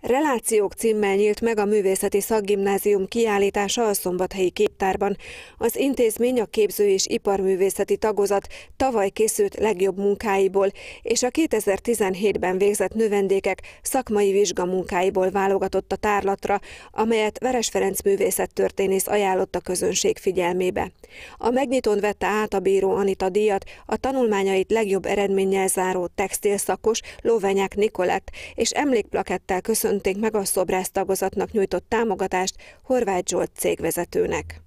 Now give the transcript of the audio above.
Relációk címmel nyílt meg a Művészeti Szakgimnázium kiállítása a Szombathelyi Képtárban. Az intézmény a képző és iparművészeti tagozat tavaly készült legjobb munkáiból, és a 2017-ben végzett növendékek szakmai vizsgamunkáiból válogatott a tárlatra, amelyet Veres Ferenc művészettörténész ajánlott a közönség figyelmébe. A megnyitón vette át a bíró Anita díjat a tanulmányait legjobb eredménnyel záró textilszakos Lovenyák Nikolett, és emlékplakettel köszönhető köszönték meg a szobrásztagozatnak nyújtott támogatást Horváth Zsolt cégvezetőnek.